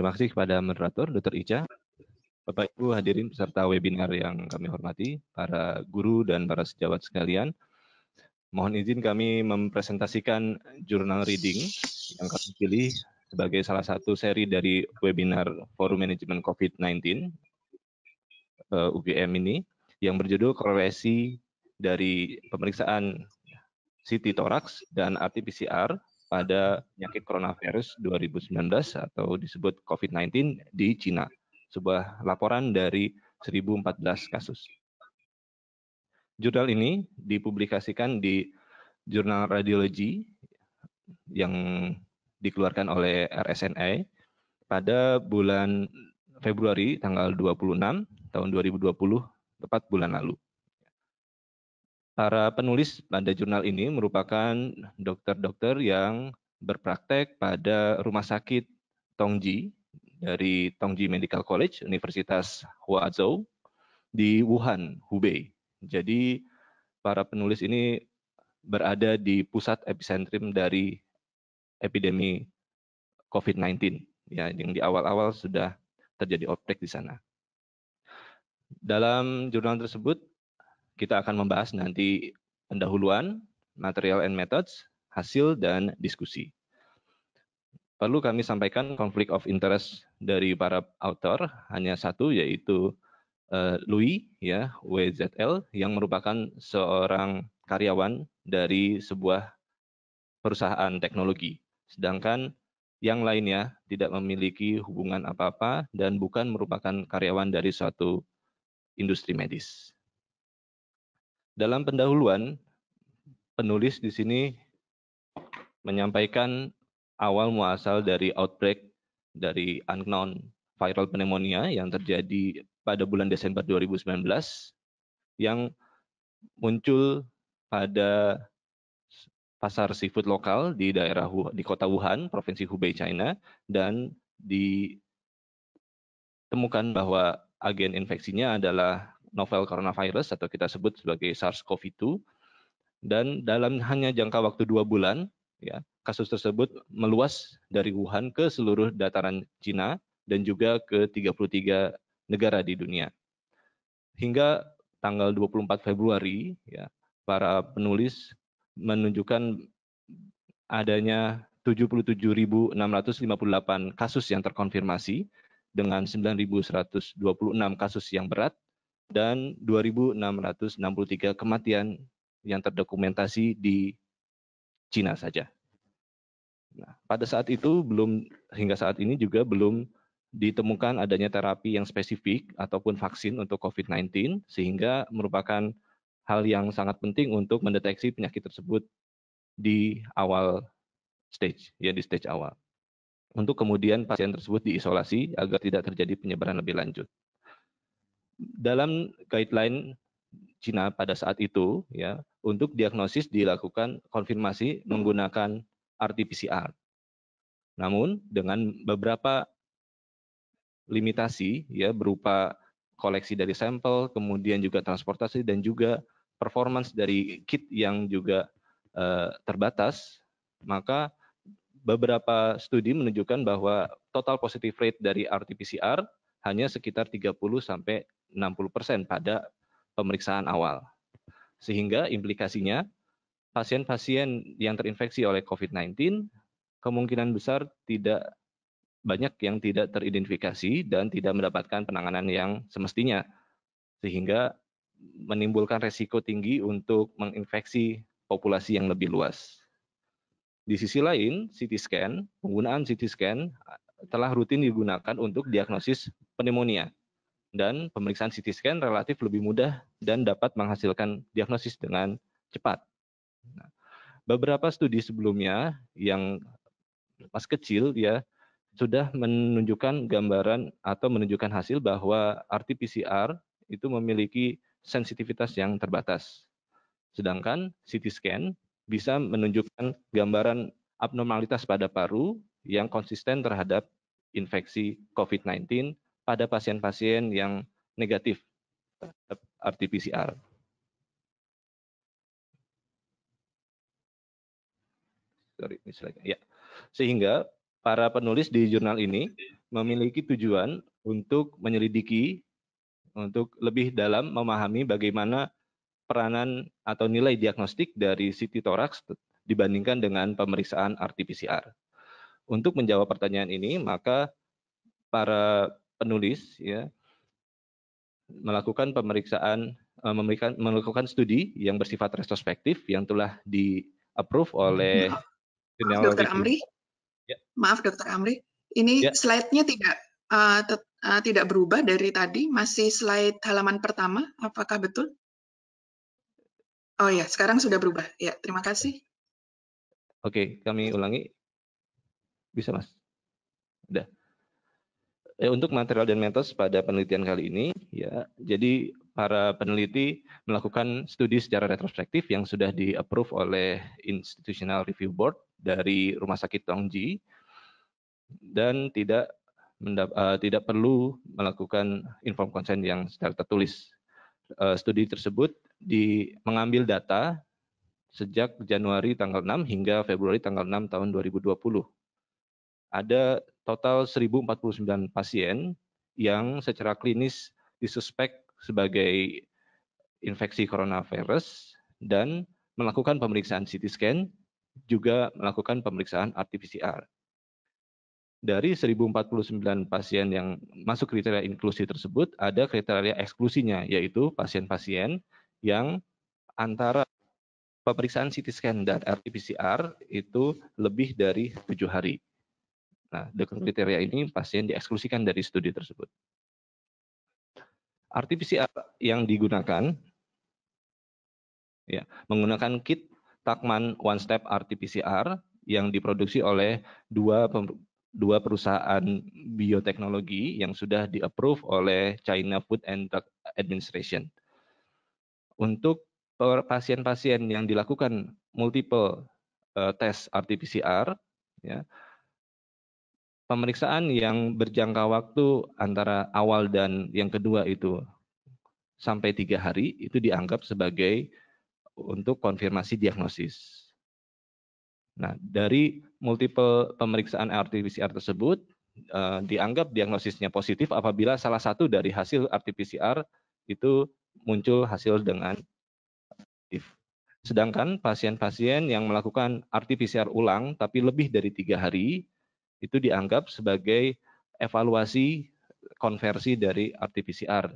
Terima kasih kepada moderator Dr. Ica, Bapak Ibu hadirin peserta webinar yang kami hormati, para guru dan para sejawat sekalian. Mohon izin kami mempresentasikan jurnal reading yang kami pilih sebagai salah satu seri dari webinar Forum Manajemen COVID-19 eh, UGM ini yang berjudul korelasi dari pemeriksaan CT toraks dan RT-PCR pada penyakit coronavirus 2019 atau disebut COVID-19 di Cina. Sebuah laporan dari 1014 kasus. Jurnal ini dipublikasikan di Jurnal Radiologi yang dikeluarkan oleh RSNA pada bulan Februari tanggal 26 tahun 2020 tepat bulan lalu. Para penulis pada jurnal ini merupakan dokter-dokter yang berpraktek pada rumah sakit Tongji dari Tongji Medical College Universitas Huazhou di Wuhan, Hubei. Jadi para penulis ini berada di pusat epicentrum dari epidemi COVID-19 ya yang di awal-awal sudah terjadi outbreak di sana. Dalam jurnal tersebut kita akan membahas nanti pendahuluan, material and methods, hasil, dan diskusi. Perlu kami sampaikan konflik of interest dari para author hanya satu yaitu eh, Louis ya WZL yang merupakan seorang karyawan dari sebuah perusahaan teknologi. Sedangkan yang lainnya tidak memiliki hubungan apa-apa dan bukan merupakan karyawan dari suatu industri medis. Dalam pendahuluan, penulis di sini menyampaikan awal muasal dari outbreak dari unknown viral pneumonia yang terjadi pada bulan Desember 2019 yang muncul pada pasar seafood lokal di daerah di kota Wuhan, provinsi Hubei, China dan ditemukan bahwa agen infeksinya adalah novel coronavirus atau kita sebut sebagai SARS-CoV-2 dan dalam hanya jangka waktu dua bulan ya kasus tersebut meluas dari Wuhan ke seluruh dataran Cina dan juga ke 33 negara di dunia. Hingga tanggal 24 Februari ya para penulis menunjukkan adanya 77.658 kasus yang terkonfirmasi dengan 9.126 kasus yang berat dan 2.663 kematian yang terdokumentasi di Cina saja. Nah, pada saat itu belum hingga saat ini juga belum ditemukan adanya terapi yang spesifik ataupun vaksin untuk COVID-19 sehingga merupakan hal yang sangat penting untuk mendeteksi penyakit tersebut di awal stage, ya di stage awal. Untuk kemudian pasien tersebut diisolasi agar tidak terjadi penyebaran lebih lanjut dalam guideline Cina pada saat itu ya untuk diagnosis dilakukan konfirmasi menggunakan RT-PCR. Namun dengan beberapa limitasi ya berupa koleksi dari sampel, kemudian juga transportasi dan juga performance dari kit yang juga eh, terbatas, maka beberapa studi menunjukkan bahwa total positive rate dari RT-PCR hanya sekitar 30 sampai 60% pada pemeriksaan awal. Sehingga implikasinya pasien-pasien yang terinfeksi oleh COVID-19 kemungkinan besar tidak banyak yang tidak teridentifikasi dan tidak mendapatkan penanganan yang semestinya sehingga menimbulkan resiko tinggi untuk menginfeksi populasi yang lebih luas. Di sisi lain, CT scan, penggunaan CT scan telah rutin digunakan untuk diagnosis pneumonia dan pemeriksaan CT scan relatif lebih mudah dan dapat menghasilkan diagnosis dengan cepat. Nah, beberapa studi sebelumnya yang masih kecil ya sudah menunjukkan gambaran atau menunjukkan hasil bahwa RT-PCR itu memiliki sensitivitas yang terbatas. Sedangkan CT scan bisa menunjukkan gambaran abnormalitas pada paru yang konsisten terhadap infeksi COVID-19 pada pasien-pasien yang negatif terhadap RT-PCR. Ya. Sehingga para penulis di jurnal ini memiliki tujuan untuk menyelidiki, untuk lebih dalam memahami bagaimana peranan atau nilai diagnostik dari CT thorax dibandingkan dengan pemeriksaan RT-PCR. Untuk menjawab pertanyaan ini, maka para penulis ya melakukan pemeriksaan eh, memberikan melakukan studi yang bersifat retrospektif yang telah di approve hmm, oleh maaf, dokter Amri ya. maaf dokter Amri ini ya. slide-nya tidak uh, uh, tidak berubah dari tadi masih slide halaman pertama apakah betul oh ya sekarang sudah berubah ya terima kasih oke kami ulangi bisa mas udah eh, untuk material dan metos pada penelitian kali ini ya. Jadi para peneliti melakukan studi secara retrospektif yang sudah di-approve oleh Institutional Review Board dari Rumah Sakit Tongji dan tidak uh, tidak perlu melakukan inform consent yang secara tertulis. Uh, studi tersebut di mengambil data sejak Januari tanggal 6 hingga Februari tanggal 6 tahun 2020. Ada total 1049 pasien yang secara klinis disuspek sebagai infeksi coronavirus dan melakukan pemeriksaan CT scan, juga melakukan pemeriksaan RT-PCR. Dari 1049 pasien yang masuk kriteria inklusi tersebut, ada kriteria eksklusinya, yaitu pasien-pasien yang antara pemeriksaan CT scan dan RT-PCR itu lebih dari tujuh hari. Nah, dengan kriteria ini pasien dieksklusikan dari studi tersebut. RT-PCR yang digunakan ya, menggunakan kit Takman One Step RT-PCR yang diproduksi oleh dua dua perusahaan bioteknologi yang sudah di-approve oleh China Food and Drug Administration. Untuk pasien-pasien yang dilakukan multiple uh, tes RT-PCR, ya, pemeriksaan yang berjangka waktu antara awal dan yang kedua itu sampai tiga hari itu dianggap sebagai untuk konfirmasi diagnosis. Nah, dari multiple pemeriksaan RT-PCR tersebut eh, dianggap diagnosisnya positif apabila salah satu dari hasil RT-PCR itu muncul hasil dengan positif. Sedangkan pasien-pasien yang melakukan RT-PCR ulang tapi lebih dari tiga hari itu dianggap sebagai evaluasi konversi dari RT-PCR.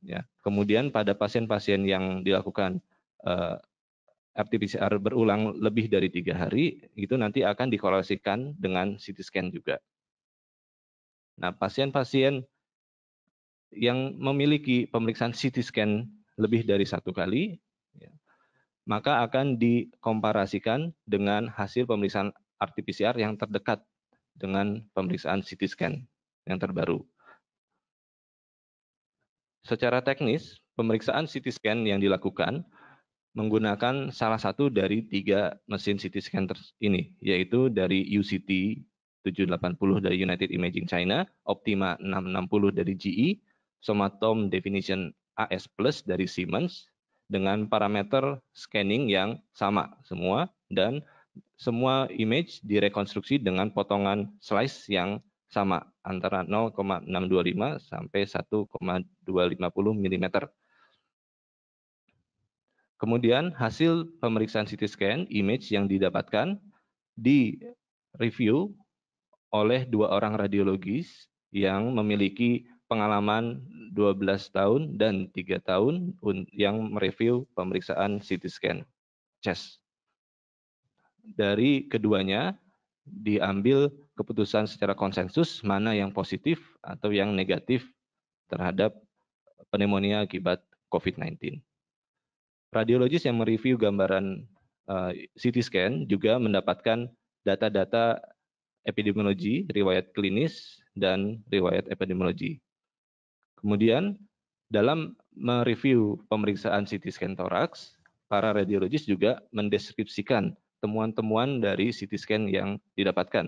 Ya, kemudian pada pasien-pasien yang dilakukan uh, eh, RT-PCR berulang lebih dari tiga hari, itu nanti akan dikorelasikan dengan CT scan juga. Nah, pasien-pasien yang memiliki pemeriksaan CT scan lebih dari satu kali, ya, maka akan dikomparasikan dengan hasil pemeriksaan RT-PCR yang terdekat dengan pemeriksaan CT scan yang terbaru. Secara teknis, pemeriksaan CT scan yang dilakukan menggunakan salah satu dari tiga mesin CT scan ini, yaitu dari UCT 780 dari United Imaging China, Optima 660 dari GE, Somatom Definition AS Plus dari Siemens, dengan parameter scanning yang sama semua, dan semua image direkonstruksi dengan potongan slice yang sama antara 0,625 sampai 1,250 mm. Kemudian hasil pemeriksaan CT scan image yang didapatkan di review oleh dua orang radiologis yang memiliki pengalaman 12 tahun dan 3 tahun yang mereview pemeriksaan CT scan chest dari keduanya diambil keputusan secara konsensus mana yang positif atau yang negatif terhadap pneumonia akibat COVID-19. Radiologis yang mereview gambaran eh, CT scan juga mendapatkan data-data epidemiologi, riwayat klinis, dan riwayat epidemiologi. Kemudian, dalam mereview pemeriksaan CT scan toraks, para radiologis juga mendeskripsikan temuan-temuan dari CT scan yang didapatkan,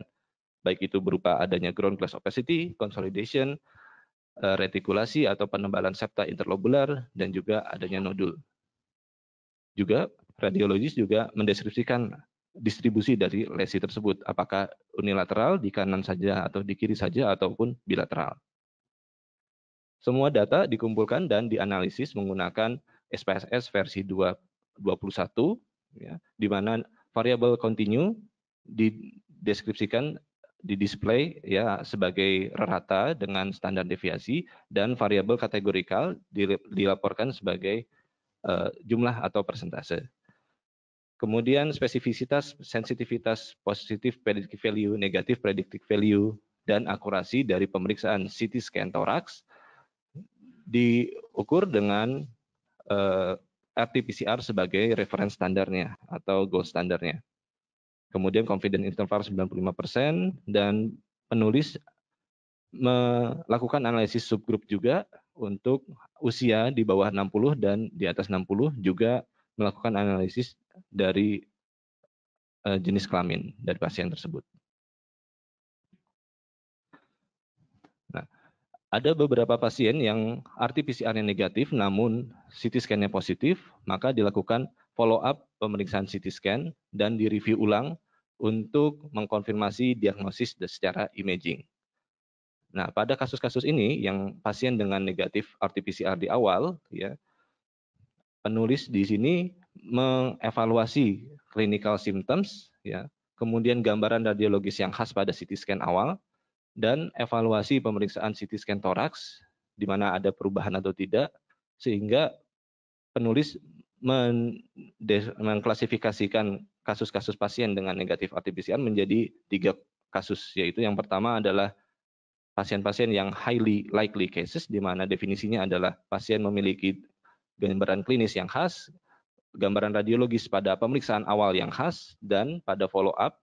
baik itu berupa adanya ground glass opacity, consolidation, eh, retikulasi atau penebalan septa interlobular, dan juga adanya nodul. Juga radiologis juga mendeskripsikan distribusi dari lesi tersebut, apakah unilateral di kanan saja atau di kiri saja ataupun bilateral. Semua data dikumpulkan dan dianalisis menggunakan SPSS versi 2.21, 21, ya, di mana variable continue dideskripsikan di display ya sebagai rata dengan standar deviasi dan variabel kategorikal dilaporkan sebagai uh, jumlah atau persentase. Kemudian spesifisitas, sensitivitas positif predictive value, negatif predictive value, dan akurasi dari pemeriksaan CT scan toraks diukur dengan uh, RT-PCR sebagai reference standarnya atau gold standarnya. Kemudian confidence interval 95% dan penulis melakukan analisis subgrup juga untuk usia di bawah 60 dan di atas 60 juga melakukan analisis dari eh, jenis kelamin dari pasien tersebut. ada beberapa pasien yang RT-PCR-nya negatif namun CT scan-nya positif, maka dilakukan follow up pemeriksaan CT scan dan direview ulang untuk mengkonfirmasi diagnosis secara imaging. Nah, pada kasus-kasus ini yang pasien dengan negatif RT-PCR di awal, ya, penulis di sini mengevaluasi clinical symptoms, ya, kemudian gambaran radiologis yang khas pada CT scan awal, dan evaluasi pemeriksaan CT scan toraks di mana ada perubahan atau tidak sehingga penulis mengklasifikasikan kasus-kasus pasien dengan negatif RT-PCR menjadi tiga kasus yaitu yang pertama adalah pasien-pasien yang highly likely cases di mana definisinya adalah pasien memiliki gambaran klinis yang khas, gambaran radiologis pada pemeriksaan awal yang khas dan pada follow up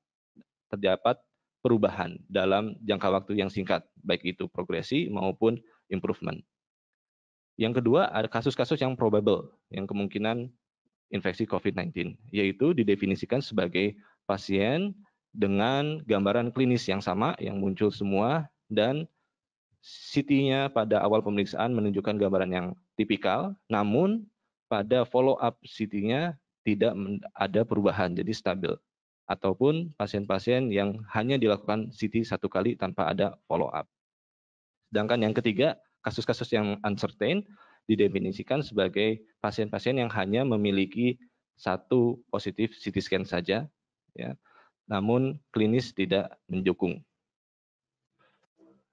terdapat perubahan dalam jangka waktu yang singkat, baik itu progresi maupun improvement. Yang kedua, ada kasus-kasus yang probable, yang kemungkinan infeksi COVID-19, yaitu didefinisikan sebagai pasien dengan gambaran klinis yang sama, yang muncul semua, dan CT-nya pada awal pemeriksaan menunjukkan gambaran yang tipikal, namun pada follow up CT-nya tidak ada perubahan, jadi stabil ataupun pasien-pasien yang hanya dilakukan CT satu kali tanpa ada follow up. Sedangkan yang ketiga, kasus-kasus yang uncertain didefinisikan sebagai pasien-pasien yang hanya memiliki satu positif CT scan saja, ya, namun klinis tidak mendukung.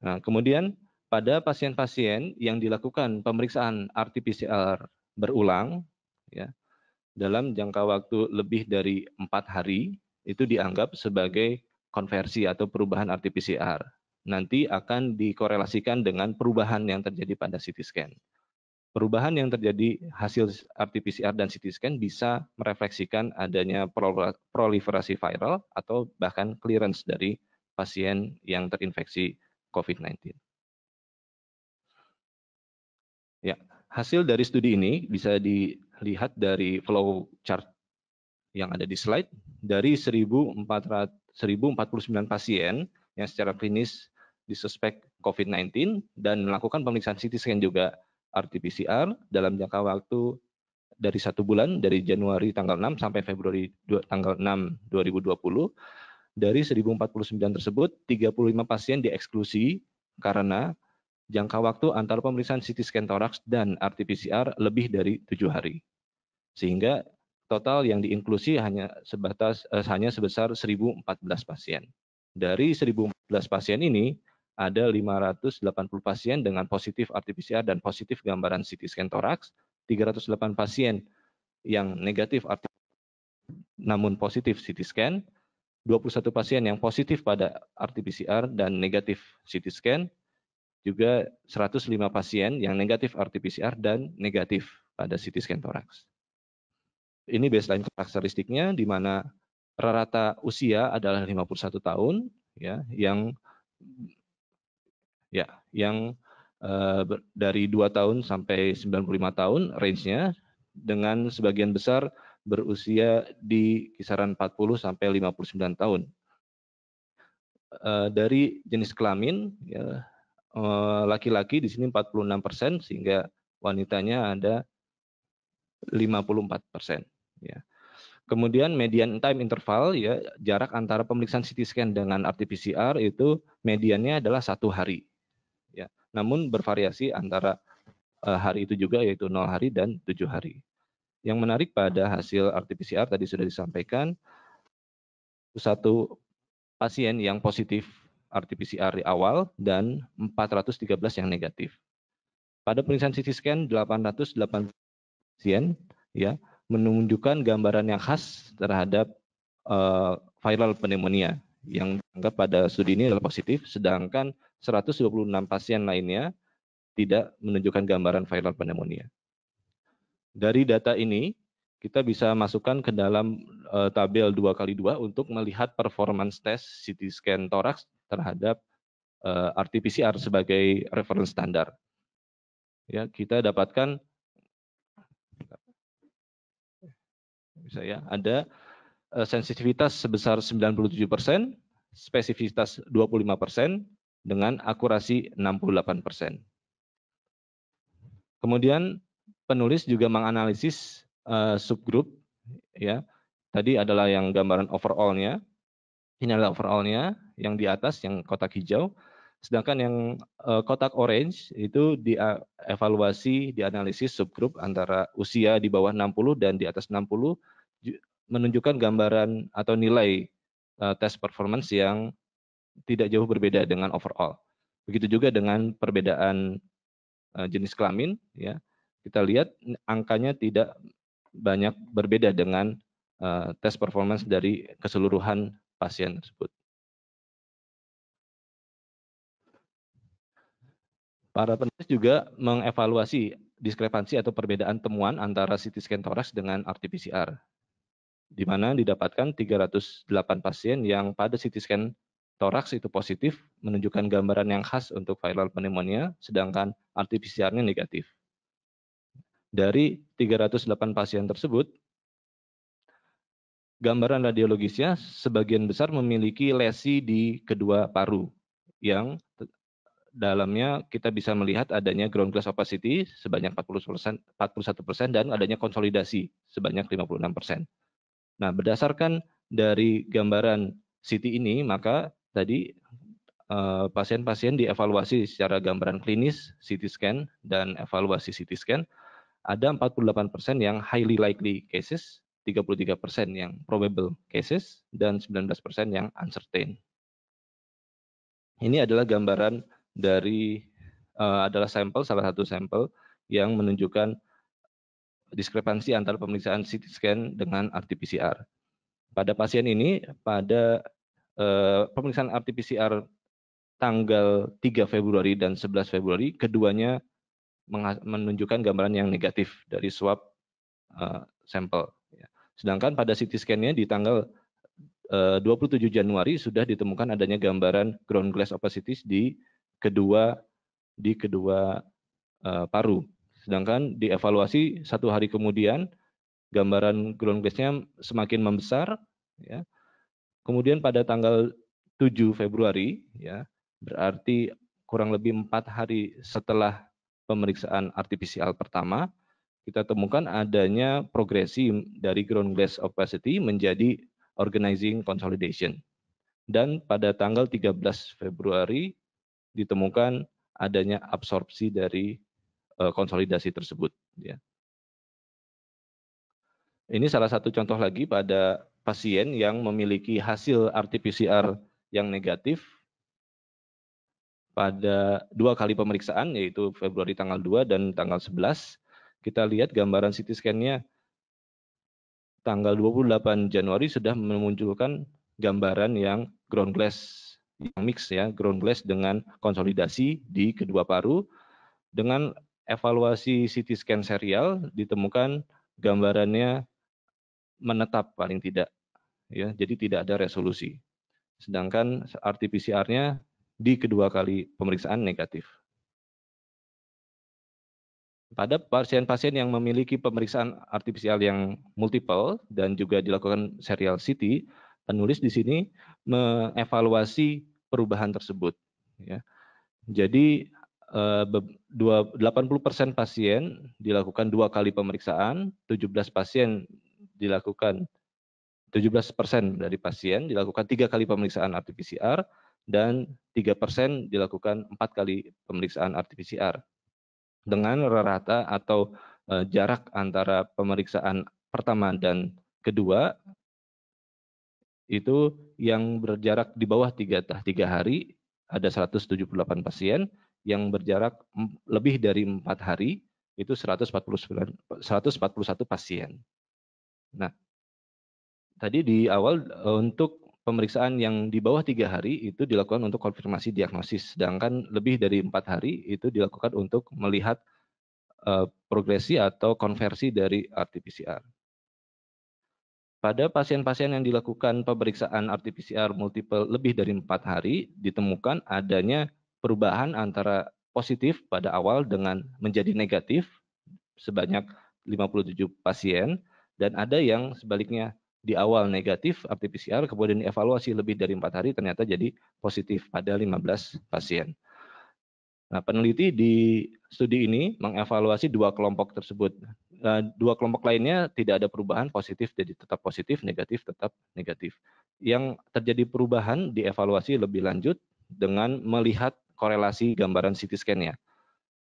Nah, kemudian pada pasien-pasien yang dilakukan pemeriksaan RT-PCR berulang, ya, dalam jangka waktu lebih dari empat hari, itu dianggap sebagai konversi atau perubahan RT-PCR. Nanti akan dikorelasikan dengan perubahan yang terjadi pada CT scan. Perubahan yang terjadi hasil RT-PCR dan CT scan bisa merefleksikan adanya proliferasi viral atau bahkan clearance dari pasien yang terinfeksi COVID-19. Ya, hasil dari studi ini bisa dilihat dari flow chart yang ada di slide dari 1.049 pasien yang secara klinis disuspek COVID-19 dan melakukan pemeriksaan CT scan juga RT-PCR dalam jangka waktu dari satu bulan dari Januari tanggal 6 sampai Februari tanggal 6 2020 dari 1049 tersebut 35 pasien dieksklusi karena jangka waktu antara pemeriksaan CT scan toraks dan RT-PCR lebih dari tujuh hari. Sehingga total yang diinklusi hanya sebatas eh, hanya sebesar 1014 pasien. Dari 1014 pasien ini ada 580 pasien dengan positif RT-PCR dan positif gambaran CT scan toraks, 308 pasien yang negatif RT namun positif CT scan, 21 pasien yang positif pada RT-PCR dan negatif CT scan, juga 105 pasien yang negatif RT-PCR dan negatif pada CT scan toraks. Ini baseline karakteristiknya di mana rata rata usia adalah 51 tahun ya yang ya yang eh, dari 2 tahun sampai 95 tahun range-nya dengan sebagian besar berusia di kisaran 40 sampai 59 tahun. Eh, dari jenis kelamin ya eh, laki-laki di sini 46 persen, sehingga wanitanya ada 54 persen. Ya. Kemudian median time interval ya jarak antara pemeriksaan CT scan dengan RT-PCR itu mediannya adalah satu hari. Ya, namun bervariasi antara eh, hari itu juga yaitu nol hari dan tujuh hari. Yang menarik pada hasil RT-PCR tadi sudah disampaikan satu pasien yang positif RT-PCR di awal dan 413 yang negatif. Pada pemeriksaan CT scan 880 pasien ya menunjukkan gambaran yang khas terhadap uh, viral pneumonia yang dianggap pada studi ini adalah positif, sedangkan 126 pasien lainnya tidak menunjukkan gambaran viral pneumonia. Dari data ini, kita bisa masukkan ke dalam uh, tabel 2 kali 2 untuk melihat performance test CT scan toraks terhadap uh, eh, RT-PCR sebagai reference standar. Ya, kita dapatkan misalnya ada eh, sensitivitas sebesar 97%, persen, spesifitas 25% persen, dengan akurasi 68%. persen. Kemudian penulis juga menganalisis uh, eh, subgroup ya. Tadi adalah yang gambaran overallnya. Ini adalah overallnya, yang di atas yang kotak hijau. Sedangkan yang uh, kotak orange itu dievaluasi, dianalisis subgrup antara usia di bawah 60 dan di atas 60 menunjukkan gambaran atau nilai eh, tes performance yang tidak jauh berbeda dengan overall. Begitu juga dengan perbedaan eh, jenis kelamin, ya kita lihat angkanya tidak banyak berbeda dengan eh, tes performance dari keseluruhan pasien tersebut. Para penulis juga mengevaluasi diskrepansi atau perbedaan temuan antara CT scan thorax dengan RT-PCR di mana didapatkan 308 pasien yang pada CT scan toraks itu positif, menunjukkan gambaran yang khas untuk viral pneumonia, sedangkan RT-PCR-nya negatif. Dari 308 pasien tersebut, gambaran radiologisnya sebagian besar memiliki lesi di kedua paru yang dalamnya kita bisa melihat adanya ground glass opacity sebanyak 41% dan adanya konsolidasi sebanyak 56%. Nah, berdasarkan dari gambaran CT ini, maka tadi eh, pasien-pasien dievaluasi secara gambaran klinis CT scan dan evaluasi CT scan ada 48% yang highly likely cases, 33% yang probable cases, dan 19% yang uncertain. Ini adalah gambaran dari uh, adalah sampel salah satu sampel yang menunjukkan diskrepansi antara pemeriksaan CT scan dengan RT-PCR. Pada pasien ini, pada eh, pemeriksaan RT-PCR tanggal 3 Februari dan 11 Februari, keduanya menunjukkan gambaran yang negatif dari swab eh, sampel. Ya. Sedangkan pada CT scan-nya di tanggal eh, 27 Januari sudah ditemukan adanya gambaran ground glass opacities di kedua di kedua uh, paru. Sedangkan dievaluasi satu hari kemudian, gambaran ground glassnya semakin membesar. Ya. Kemudian pada tanggal 7 Februari, ya, berarti kurang lebih empat hari setelah pemeriksaan artificial pertama, kita temukan adanya progresi dari ground glass opacity menjadi organizing consolidation. Dan pada tanggal 13 Februari ditemukan adanya absorpsi dari Eh, konsolidasi tersebut. Ya. Ini salah satu contoh lagi pada pasien yang memiliki hasil RT-PCR yang negatif pada dua kali pemeriksaan, yaitu Februari tanggal 2 dan tanggal 11. Kita lihat gambaran CT scan-nya tanggal 28 Januari sudah memunculkan gambaran yang ground glass yang mix ya, ground glass dengan konsolidasi di kedua paru dengan evaluasi CT scan serial ditemukan gambarannya menetap paling tidak ya jadi tidak ada resolusi sedangkan RT-PCR-nya di kedua kali pemeriksaan negatif pada pasien-pasien yang memiliki pemeriksaan RT-PCR yang multiple dan juga dilakukan serial CT penulis di sini mengevaluasi perubahan tersebut ya jadi 80 eh, persen pasien dilakukan dua kali pemeriksaan, 17 pasien dilakukan 17 persen dari pasien dilakukan tiga kali pemeriksaan RT-PCR dan tiga persen dilakukan empat kali pemeriksaan RT-PCR dengan rata atau eh, jarak antara pemeriksaan pertama dan kedua itu yang berjarak di bawah 3 tiga hari ada 178 pasien yang berjarak lebih dari empat hari itu 149 141 pasien. Nah, tadi di awal e, untuk pemeriksaan yang di bawah tiga hari itu dilakukan untuk konfirmasi diagnosis, sedangkan lebih dari empat hari itu dilakukan untuk melihat uh, progresi atau konversi dari RT-PCR. Pada pasien-pasien yang dilakukan pemeriksaan RT-PCR multiple lebih dari empat hari ditemukan adanya perubahan antara positif pada awal dengan menjadi negatif sebanyak 57 pasien dan ada yang sebaliknya di awal negatif RT-PCR kemudian dievaluasi lebih dari empat hari ternyata jadi positif pada 15 pasien. Nah, peneliti di studi ini mengevaluasi dua kelompok tersebut. Nah, dua kelompok lainnya tidak ada perubahan positif jadi tetap positif, negatif tetap negatif. Yang terjadi perubahan dievaluasi lebih lanjut dengan melihat korelasi gambaran CT scan-nya.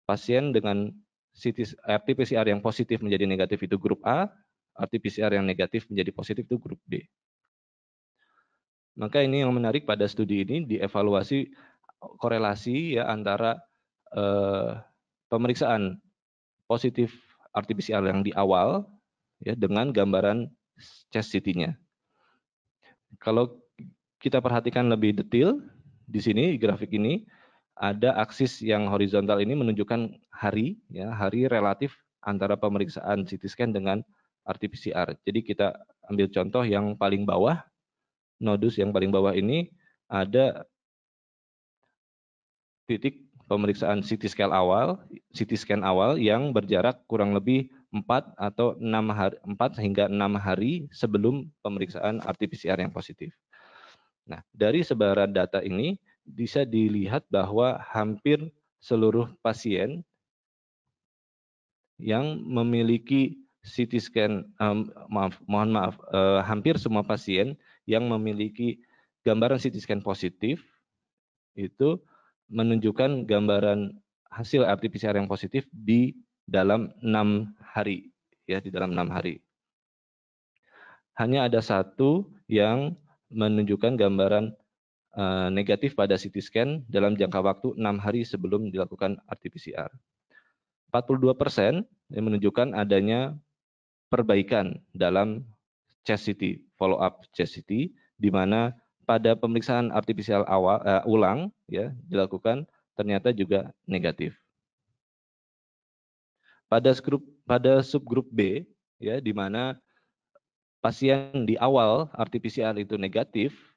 Pasien dengan CT, RT-PCR yang positif menjadi negatif itu grup A, RT-PCR yang negatif menjadi positif itu grup B. Maka ini yang menarik pada studi ini dievaluasi eh, korelasi ya antara eh, pemeriksaan positif RT-PCR yang di awal ya dengan gambaran chest CT-nya. Kalau kita perhatikan lebih detail di sini grafik ini ada aksis yang horizontal ini menunjukkan hari, ya, hari relatif antara pemeriksaan hmm. CT scan dengan RT-PCR. Jadi kita ambil contoh yang paling bawah, nodus yang paling bawah ini ada titik pemeriksaan CT scan awal, CT scan awal yang berjarak kurang lebih 4 atau 6 hari 4 hingga 6 hari sebelum pemeriksaan RT-PCR yang positif. Nah, dari sebaran data ini bisa dilihat bahwa hampir seluruh pasien yang memiliki CT scan, um, maaf, mohon maaf, uh, hampir semua pasien yang memiliki gambaran CT scan positif itu menunjukkan gambaran hasil RT-PCR yang positif di dalam enam hari, ya di dalam enam hari. Hanya ada satu yang menunjukkan gambaran Eh, negatif pada CT scan dalam jangka waktu enam hari sebelum dilakukan RT-PCR. 42 persen menunjukkan adanya perbaikan dalam chest CT, follow up chest CT, di mana pada pemeriksaan RT-PCR awal uh, ulang ya dilakukan ternyata juga negatif. Pada grup pada subgrup B ya di mana pasien di awal RT-PCR itu negatif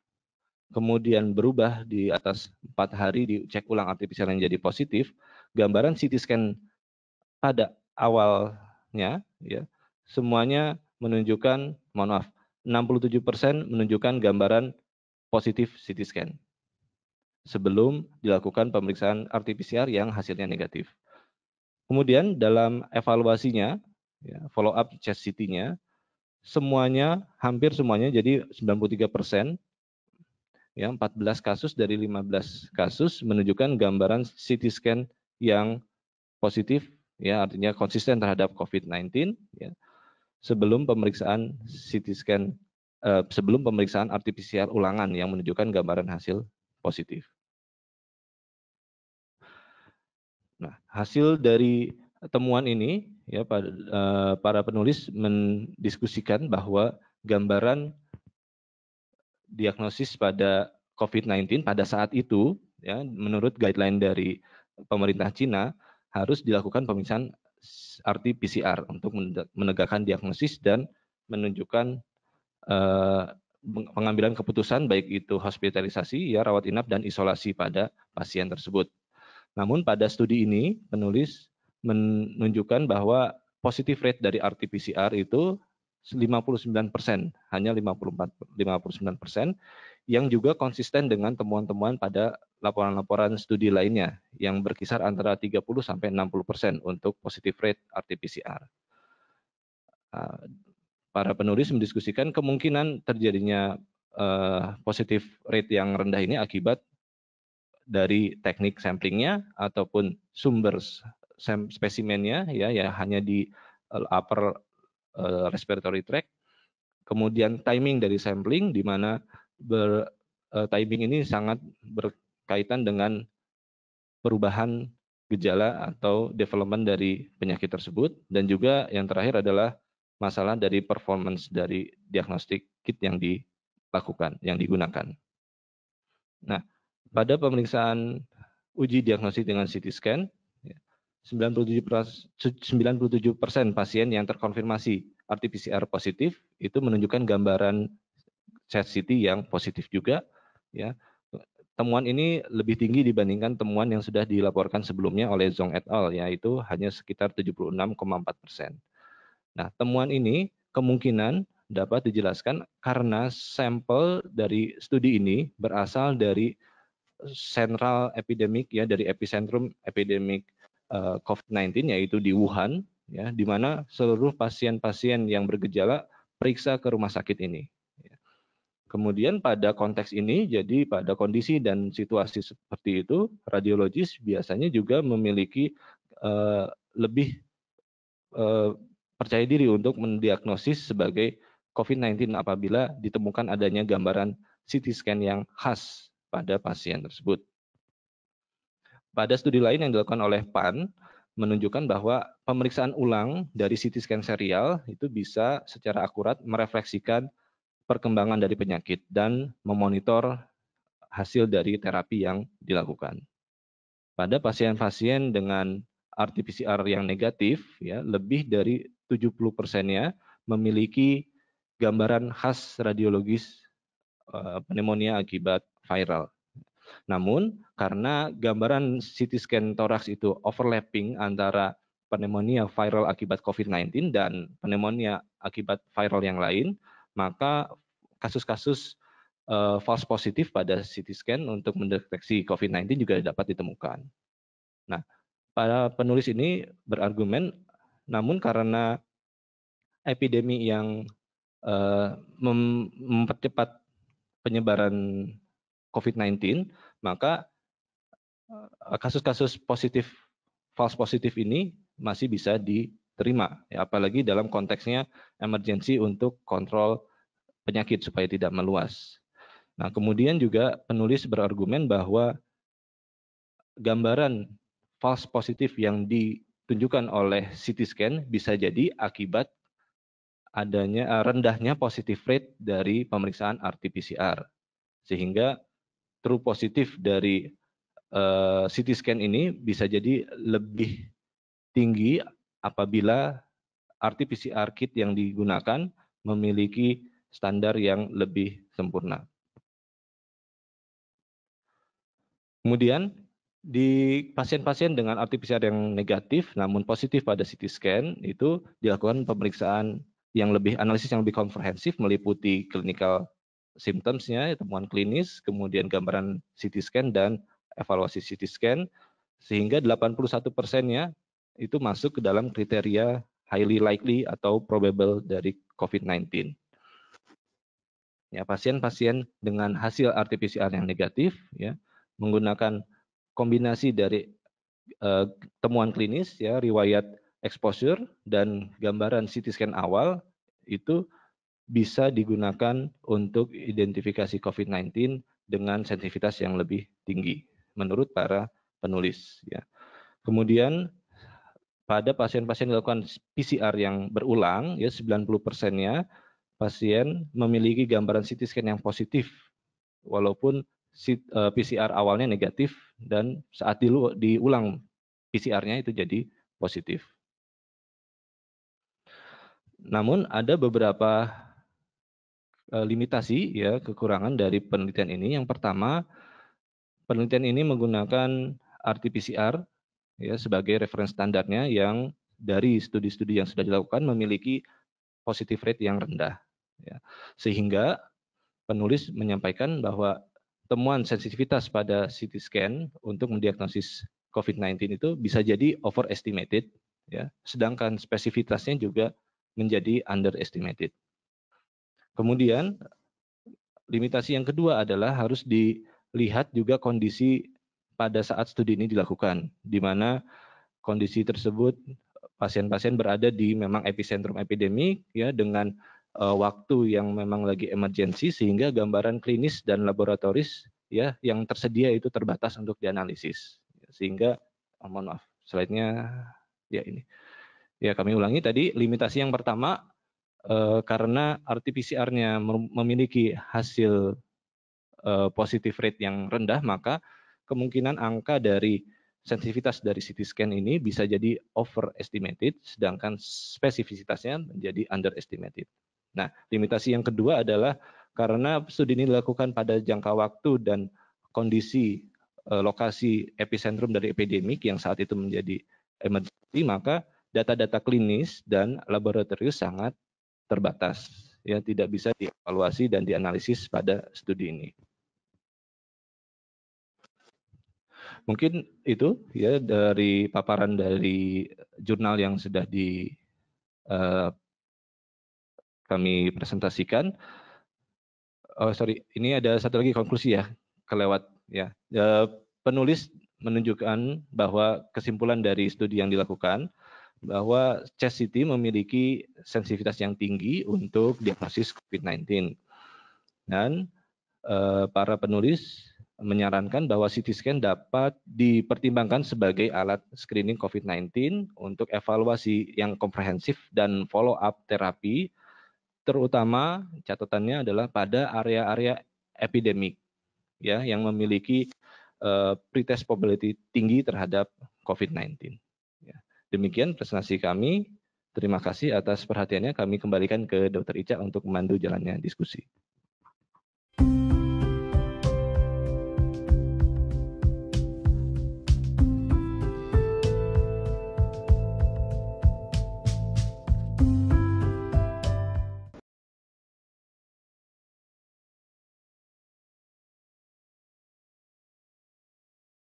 kemudian berubah di atas empat hari dicek ulang RT-PCR yang jadi positif, gambaran CT scan pada awalnya ya semuanya menunjukkan mohon maaf 67% menunjukkan gambaran positif CT scan sebelum dilakukan pemeriksaan RT-PCR yang hasilnya negatif. Kemudian dalam evaluasinya, ya, follow up chest CT-nya, semuanya hampir semuanya jadi 93% Ya, 14 kasus dari 15 kasus menunjukkan gambaran CT scan yang positif ya artinya konsisten terhadap COVID-19 ya. Sebelum pemeriksaan CT scan eh, sebelum pemeriksaan RT-PCR ulangan yang menunjukkan gambaran hasil positif. Nah, hasil dari temuan ini ya para, eh, para penulis mendiskusikan bahwa gambaran diagnosis pada COVID-19 pada saat itu, ya, menurut guideline dari pemerintah Cina, harus dilakukan pemeriksaan RT-PCR untuk menegakkan diagnosis dan menunjukkan eh, pengambilan keputusan baik itu hospitalisasi, ya rawat inap dan isolasi pada pasien tersebut. Namun pada studi ini penulis menunjukkan bahwa positive rate dari RT-PCR itu 59 persen, hanya 54 59 persen, yang juga konsisten dengan temuan-temuan pada laporan-laporan studi lainnya yang berkisar antara 30 sampai 60 persen untuk positif rate RT-PCR. Ah, para penulis mendiskusikan kemungkinan terjadinya eh, positif rate yang rendah ini akibat dari teknik samplingnya ataupun sumber spesimennya ya ya hanya di eh, upper Eh, respiratory tract. Kemudian timing dari sampling di mana ber, uh, timing ini sangat berkaitan dengan perubahan gejala atau development dari penyakit tersebut dan juga yang terakhir adalah masalah dari performance dari diagnostik kit yang dilakukan, yang digunakan. Nah, pada pemeriksaan uji diagnostik dengan CT scan, 97 persen pasien yang terkonfirmasi RT-PCR positif itu menunjukkan gambaran CT yang positif juga. Ya, temuan ini lebih tinggi dibandingkan temuan yang sudah dilaporkan sebelumnya oleh Zong et al. Yaitu hanya sekitar 76,4 persen. Nah, temuan ini kemungkinan dapat dijelaskan karena sampel dari studi ini berasal dari sentral epidemik ya dari epicentrum epidemik Eh, COVID-19 yaitu di Wuhan ya di mana seluruh pasien-pasien yang bergejala periksa ke rumah sakit ini. Ya. Kemudian pada konteks ini, jadi pada kondisi dan situasi seperti itu, radiologis biasanya juga memiliki eh, lebih eh, percaya diri untuk mendiagnosis sebagai COVID-19 apabila ditemukan adanya gambaran CT scan yang khas pada pasien tersebut. Pada studi lain yang dilakukan oleh PAN, menunjukkan bahwa pemeriksaan ulang dari CT scan serial itu bisa secara akurat merefleksikan perkembangan dari penyakit dan memonitor hasil dari terapi yang dilakukan. Pada pasien-pasien dengan RT-PCR yang negatif, ya, lebih dari 70 persennya memiliki gambaran khas radiologis eh, pneumonia akibat viral. Namun karena gambaran CT scan toraks itu overlapping antara pneumonia viral akibat COVID-19 dan pneumonia akibat viral yang lain, maka kasus-kasus uh, false positif pada CT scan untuk mendeteksi COVID-19 juga dapat ditemukan. Nah, para penulis ini berargumen, namun karena epidemi yang uh, mempercepat penyebaran COVID-19, maka eh, kasus-kasus positif false positif ini masih bisa diterima ya, apalagi dalam konteksnya emergensi untuk kontrol penyakit supaya tidak meluas. Nah, kemudian juga penulis berargumen bahwa gambaran false positif yang ditunjukkan oleh CT scan bisa jadi akibat adanya eh, rendahnya positive rate dari pemeriksaan RT-PCR. Sehingga true positif dari uh, eh, CT scan ini bisa jadi lebih tinggi apabila RT-PCR kit yang digunakan memiliki standar yang lebih sempurna. Kemudian di pasien-pasien dengan RT-PCR yang negatif namun positif pada CT scan itu dilakukan pemeriksaan yang lebih analisis yang lebih komprehensif meliputi clinical symptomsnya, temuan klinis, kemudian gambaran CT scan dan evaluasi CT scan, sehingga 81 persennya itu masuk ke dalam kriteria highly likely atau probable dari COVID-19. Ya, pasien-pasien dengan hasil RT-PCR yang negatif, ya, menggunakan kombinasi dari eh, temuan klinis, ya, riwayat exposure dan gambaran CT scan awal itu bisa digunakan untuk identifikasi COVID-19 dengan sensitivitas yang lebih tinggi menurut para penulis ya. Kemudian pada pasien-pasien dilakukan PCR yang berulang ya 90 persennya pasien memiliki gambaran CT scan yang positif walaupun e, PCR awalnya negatif dan saat diulang PCR-nya itu jadi positif. Namun ada beberapa Eh, limitasi ya kekurangan dari penelitian ini. Yang pertama, penelitian ini menggunakan RT-PCR ya sebagai referensi standarnya yang dari studi-studi yang sudah dilakukan memiliki positif rate yang rendah. Ya. Sehingga penulis menyampaikan bahwa temuan sensitivitas pada CT scan untuk mendiagnosis COVID-19 itu bisa jadi overestimated, ya. sedangkan spesifitasnya juga menjadi underestimated. Kemudian limitasi yang kedua adalah harus dilihat juga kondisi pada saat studi ini dilakukan, di mana kondisi tersebut pasien-pasien berada di memang epicentrum epidemi ya dengan uh, waktu yang memang lagi emergensi sehingga gambaran klinis dan laboratoris ya yang tersedia itu terbatas untuk dianalisis sehingga oh, mohon maaf slide-nya ya ini ya kami ulangi tadi limitasi yang pertama Eh, karena RT-PCR-nya memiliki hasil eh, positif rate yang rendah, maka kemungkinan angka dari sensitivitas dari CT scan ini bisa jadi overestimated, sedangkan spesifisitasnya menjadi underestimated. Nah, limitasi yang kedua adalah karena studi ini dilakukan pada jangka waktu dan kondisi eh, lokasi epicentrum dari epidemik yang saat itu menjadi emergency, maka data-data klinis dan laboratorium sangat terbatas ya tidak bisa dievaluasi dan dianalisis pada studi ini. Mungkin itu ya dari paparan dari jurnal yang sudah di uh, kami presentasikan. Oh sorry, ini ada satu lagi konklusi ya kelewat ya. Uh, penulis menunjukkan bahwa kesimpulan dari studi yang dilakukan bahwa chest CT memiliki sensitivitas yang tinggi untuk diagnosis COVID-19. Dan eh, para penulis menyarankan bahwa CT scan dapat dipertimbangkan sebagai alat screening COVID-19 untuk evaluasi yang komprehensif dan follow up terapi, terutama catatannya adalah pada area-area epidemik ya yang memiliki eh, pretest probability tinggi terhadap COVID-19. Demikian presentasi kami. Terima kasih atas perhatiannya. Kami kembalikan ke Dr. Ica untuk memandu jalannya diskusi.